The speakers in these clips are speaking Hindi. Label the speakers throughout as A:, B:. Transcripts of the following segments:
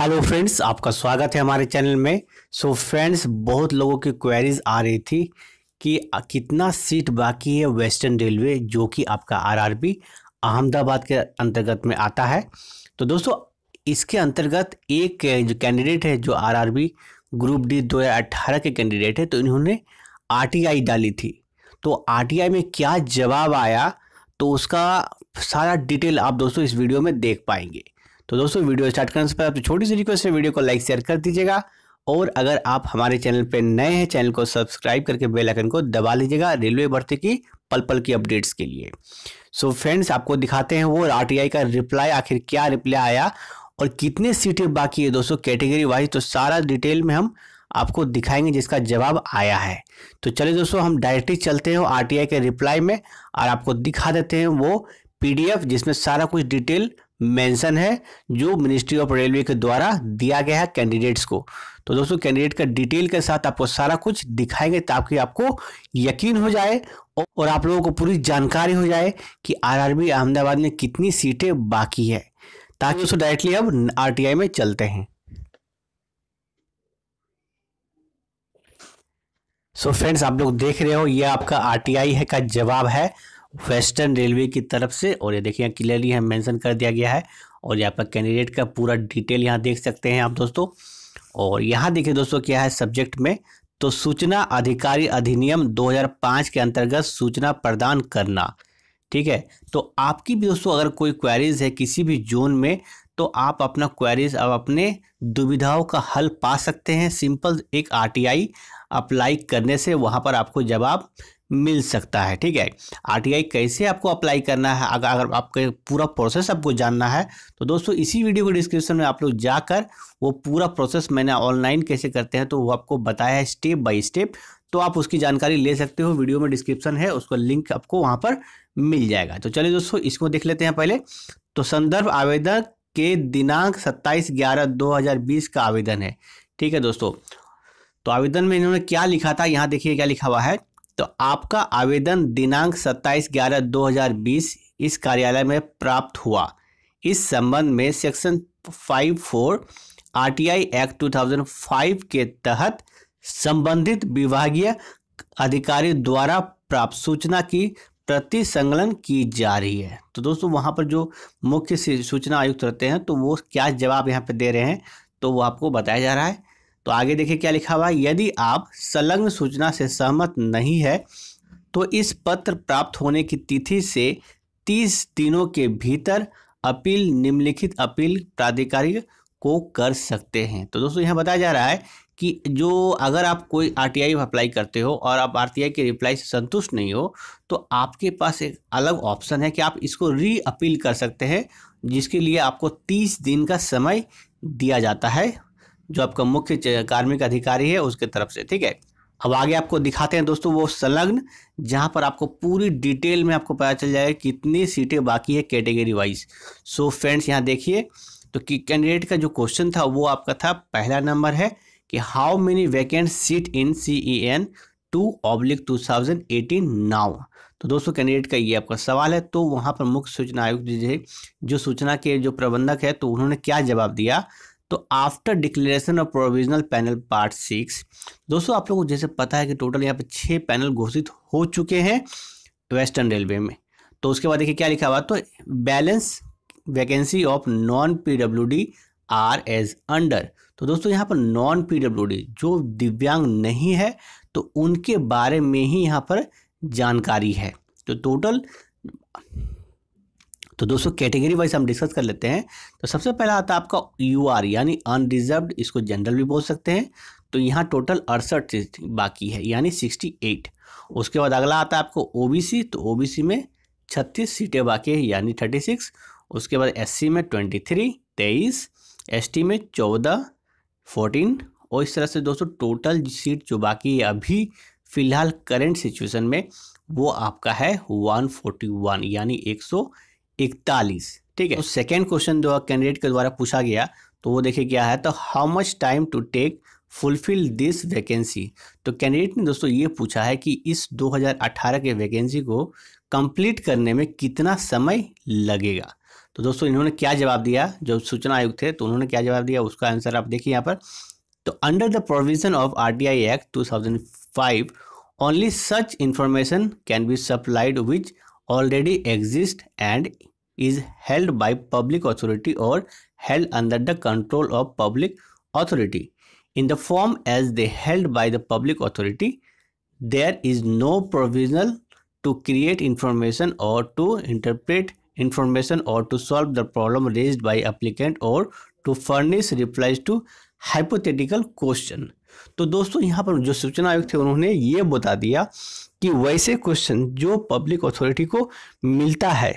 A: हेलो फ्रेंड्स आपका स्वागत है हमारे चैनल में सो so फ्रेंड्स बहुत लोगों की क्वेरीज आ रही थी कि कितना सीट बाकी है वेस्टर्न रेलवे जो कि आपका आरआरबी अहमदाबाद के अंतर्गत में आता है तो दोस्तों इसके अंतर्गत एक जो कैंडिडेट है जो आरआरबी ग्रुप डी 2018 के कैंडिडेट है तो इन्होंने आरटीआई डाली थी तो आरटीआई में क्या जवाब आया तो उसका सारा डिटेल आप दोस्तों इस वीडियो में देख पाएंगे तो दोस्तों वीडियो स्टार्ट करने से पहले आप छोटी सी रिक्वेस्ट है वीडियो को लाइक शेयर कर दीजिएगा और अगर आप हमारे चैनल पर नए हैं चैनल को सब्सक्राइब करके बेल आइकन को दबा लीजिएगा रेलवे भर्ती की पल पल की अपडेट्स के लिए सो so फ्रेंड्स आपको दिखाते हैं वो आरटीआई का रिप्लाई आखिर क्या रिप्लाई आया और कितने सीटें बाकी है दोस्तों कैटेगरी वाइज तो सारा डिटेल में हम आपको दिखाएंगे जिसका जवाब आया है तो चलिए दोस्तों हम डायरेक्टली चलते हैं आरटीआई के रिप्लाई में और आपको दिखा देते हैं वो पीडीएफ जिसमें सारा कुछ डिटेल मेंशन है जो मिनिस्ट्री ऑफ रेलवे के द्वारा दिया गया है कैंडिडेट्स को तो दोस्तों कैंडिडेट का डिटेल के साथ आपको सारा कुछ दिखाएंगे ताकि आपको यकीन हो जाए और आप लोगों को पूरी जानकारी हो जाए कि आरआरबी अहमदाबाद में कितनी सीटें बाकी है ताकि दोस्तों डायरेक्टली अब आर में चलते हैं सो so फ्रेंड्स आप लोग देख रहे हो यह आपका आरटीआई है का जवाब है वेस्टर्न रेलवे की तरफ से और ये देखिए यहाँ क्लियरली यहाँ मैंसन कर दिया गया है और यहाँ पर कैंडिडेट का पूरा डिटेल यहाँ देख सकते हैं आप दोस्तों और यहाँ देखिए दोस्तों क्या है सब्जेक्ट में तो सूचना अधिकारी अधिनियम 2005 के अंतर्गत सूचना प्रदान करना ठीक है तो आपकी भी दोस्तों अगर कोई क्वेरीज है किसी भी जोन में तो आप अपना क्वेरीज अब अपने दुविधाओं का हल पा सकते हैं सिंपल एक आरटीआई अप्लाई करने से वहाँ पर आपको जवाब मिल सकता है ठीक है आरटीआई कैसे आपको अप्लाई करना है अगर अगर आपके पूरा प्रोसेस आपको जानना है तो दोस्तों इसी वीडियो के डिस्क्रिप्शन में आप लोग जाकर वो पूरा प्रोसेस मैंने ऑनलाइन कैसे करते हैं तो वो आपको बताया है स्टेप बाय स्टेप तो आप उसकी जानकारी ले सकते हो वीडियो में डिस्क्रिप्शन है उसका लिंक आपको वहाँ पर मिल जाएगा तो चलिए दोस्तों इसको देख लेते हैं पहले तो संदर्भ आवेदन के दिनांक सत्ताईस ग्यारह 2020 का आवेदन है ठीक है दोस्तों तो आवेदन में इन्होंने क्या लिखा था यहाँ देखिए क्या लिखा हुआ है तो आपका आवेदन दिनांक 27 ग्यारह 2020 इस कार्यालय में प्राप्त हुआ इस संबंध में सेक्शन 54 आर एक्ट 2005 के तहत संबंधित विभागीय अधिकारी द्वारा प्राप्त सूचना की प्रति संगलन की जा रही है तो दोस्तों वहाँ पर जो मुख्य सूचना आयुक्त रहते हैं तो वो क्या जवाब यहाँ पे दे रहे हैं तो वो आपको बताया जा रहा है तो आगे देखिए क्या लिखा हुआ है यदि आप संलग्न सूचना से सहमत नहीं है तो इस पत्र प्राप्त होने की तिथि से तीस दिनों के भीतर अपील निम्नलिखित अपील प्राधिकारी को कर सकते हैं तो दोस्तों यहाँ बताया जा रहा है कि जो अगर आप कोई आरटीआई अप्लाई करते हो और आप आरटीआई के रिप्लाई से संतुष्ट नहीं हो तो आपके पास एक अलग ऑप्शन है कि आप इसको री अपील कर सकते हैं जिसके लिए आपको तीस दिन का समय दिया जाता है जो आपका मुख्य कार्मिक अधिकारी है उसके तरफ से ठीक है अब आगे आपको दिखाते हैं दोस्तों वो संलग्न जहाँ पर आपको पूरी डिटेल में आपको पता चल जाएगा कितनी सीटें बाकी है कैटेगरी वाइज सो फ्रेंड्स यहाँ देखिए तो कि कैंडिडेट का जो क्वेश्चन था वो आपका था पहला नंबर है कि how many vacant seat in C E N two oblique two thousand eighteen now तो दोस्तों कैंडिडेट का ये आपका सवाल है तो वहाँ पर मुख्य सूचना आयुक्त जी जो सूचना के जो प्रबंधक है तो उन्होंने क्या जवाब दिया तो after declaration of provisional panel part six दोस्तों आप लोगों को जैसे पता है कि टोटल यहाँ पर छः पैनल घोषित हो चुके हैं वेस्टर्न रेलवे में तो उसके बाद देखिए क्या लिखा हुआ तो balance vacancy of non P W D are as under तो दोस्तों यहाँ पर नॉन पी डब्ल्यू डी जो दिव्यांग नहीं है तो उनके बारे में ही यहाँ पर जानकारी है तो टोटल तो दोस्तों कैटेगरी वाइज हम डिस्कस कर लेते हैं तो सबसे पहला आता है आपका यू आर यानी अनरिजर्व इसको जनरल भी बोल सकते हैं तो यहाँ टोटल अड़सठ सीट बाकी है यानी सिक्सटी एट उसके बाद अगला आता है आपको ओ बी सी तो ओ बी सी में छत्तीस सीटें बाकी है यानी थर्टी सिक्स उसके बाद एस सी में ट्वेंटी थ्री तेईस एस टी में चौदह फोर्टीन और इस तरह से दोस्तों टोटल सीट जो बाकी है अभी फ़िलहाल करेंट सिचुएशन में वो आपका है वन फोर्टी वन यानी एक सौ इकतालीस ठीक है हम्म। तो सेकेंड क्वेश्चन जो कैंडिडेट के द्वारा पूछा गया तो वो देखिए क्या है तो how much time to take fulfill this vacancy तो कैंडिडेट ने दोस्तों ये पूछा है कि इस 2018 के वैकेंसी को कंप्लीट करने में कितना समय लगेगा तो दोस्तों इन्होंने क्या जवाब दिया जो सूचना आयुक्त थे तो उन्होंने क्या जवाब दिया उसका आंसर आप देखिए यहाँ पर तो under the provision of R T I act to only such information can be supplied which already exists and is held by public authority or held under the control of public authority in the form as they held by the public authority there is no provisional to create information or to interpret information or to solve the problem raised by applicant or to furnish replies to hypothetical question तो दोस्तों यहाँ पर जो सूचना आयुक्त थे उन्होंने ये बता दिया कि वैसे क्वेश्चन जो पब्लिक अथॉरिटी को मिलता है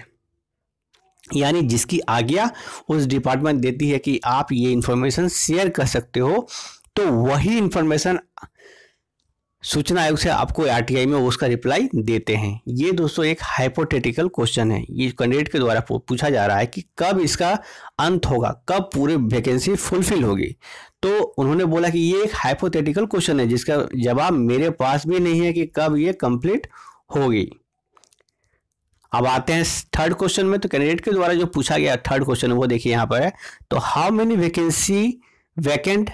A: यानी जिसकी आज्ञा उस डिपार्टमेंट देती है कि आप ये इंफॉर्मेशन शेयर कर सकते हो तो वही इंफॉर्मेशन सूचना आयोग से आपको आरटीआई में उसका रिप्लाई देते हैं ये दोस्तों एक हाइपोथेटिकल क्वेश्चन है ये कैंडिडेट के द्वारा पूछा जा रहा है कि कब इसका अंत होगा कब पूरी वैकेंसी फुलफिल होगी तो उन्होंने बोला कि ये एक हाइपोथेटिकल क्वेश्चन है जिसका जवाब मेरे पास भी नहीं है कि कब ये कंप्लीट होगी अब आते हैं थर्ड क्वेश्चन में तो कैंडिडेट के द्वारा जो पूछा गया थर्ड क्वेश्चन वो देखिए यहाँ पर है तो how many vacancy vacant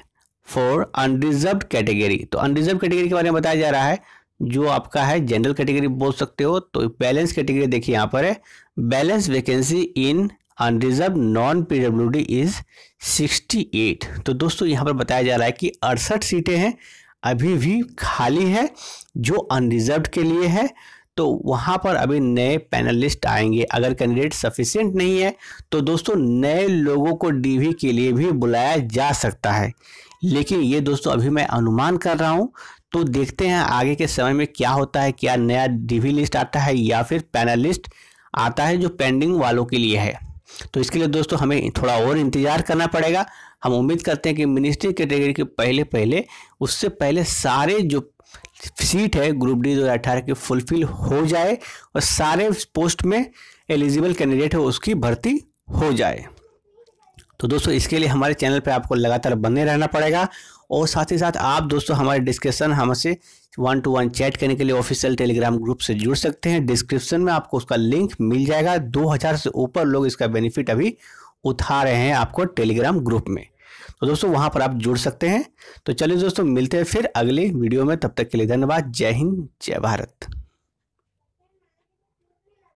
A: for unreserve category तो अनरिजर्व कैटेगरी के बारे में बताया जा रहा है जो आपका है जनरल कैटेगरी बोल सकते हो तो बैलेंस कैटेगरी देखिए यहाँ पर है balance vacancy in unreserve non D is eight तो दोस्तों यहाँ पर बताया जा रहा है कि अड़सठ सीटें हैं अभी भी खाली है जो अनरिजर्व के लिए है तो वहाँ पर अभी नए पैनलिस्ट आएंगे अगर कैंडिडेट सफिशियंट नहीं है तो दोस्तों नए लोगों को डीवी के लिए भी बुलाया जा सकता है लेकिन ये दोस्तों अभी मैं अनुमान कर रहा हूँ तो देखते हैं आगे के समय में क्या होता है क्या नया डीवी लिस्ट आता है या फिर पैनल लिस्ट आता है जो पेंडिंग वालों के लिए है तो इसके लिए दोस्तों हमें थोड़ा और इंतज़ार करना पड़ेगा हम उम्मीद करते हैं कि मिनिस्ट्री कैटेगरी के पहले पहले उससे पहले सारे जो सीट है ग्रुप डी दो हज़ार की फुलफिल हो जाए और सारे पोस्ट में एलिजिबल कैंडिडेट है उसकी भर्ती हो जाए तो दोस्तों इसके लिए हमारे चैनल पर आपको लगातार बने रहना पड़ेगा और साथ ही साथ आप दोस्तों हमारे डिस्कशन हमसे वन टू वन चैट करने के लिए ऑफिशियल टेलीग्राम ग्रुप से जुड़ सकते हैं डिस्क्रिप्शन में आपको उसका लिंक मिल जाएगा 2000 से ऊपर लोग इसका बेनिफिट अभी उठा रहे हैं आपको टेलीग्राम ग्रुप में तो दोस्तों वहां पर आप जुड़ सकते हैं तो चलिए दोस्तों मिलते हैं फिर अगले वीडियो में तब तक के लिए धन्यवाद जय हिंद जय भारत